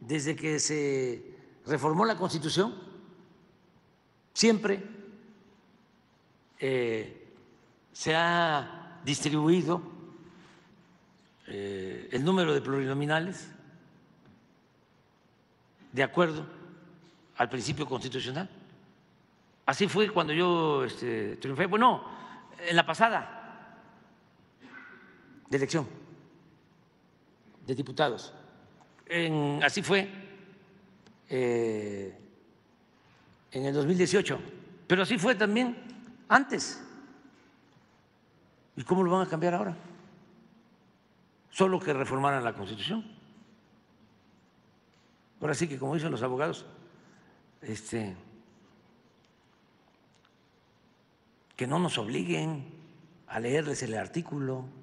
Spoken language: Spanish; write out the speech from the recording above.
desde que se reformó la Constitución, siempre eh, se ha distribuido eh, el número de plurinominales de acuerdo al principio constitucional. Así fue cuando yo este, triunfé, bueno, en la pasada elección de diputados así fue eh, en el 2018, pero así fue también antes. ¿Y cómo lo van a cambiar ahora? Solo que reformaran la Constitución. Ahora sí que, como dicen los abogados, este, que no nos obliguen a leerles el artículo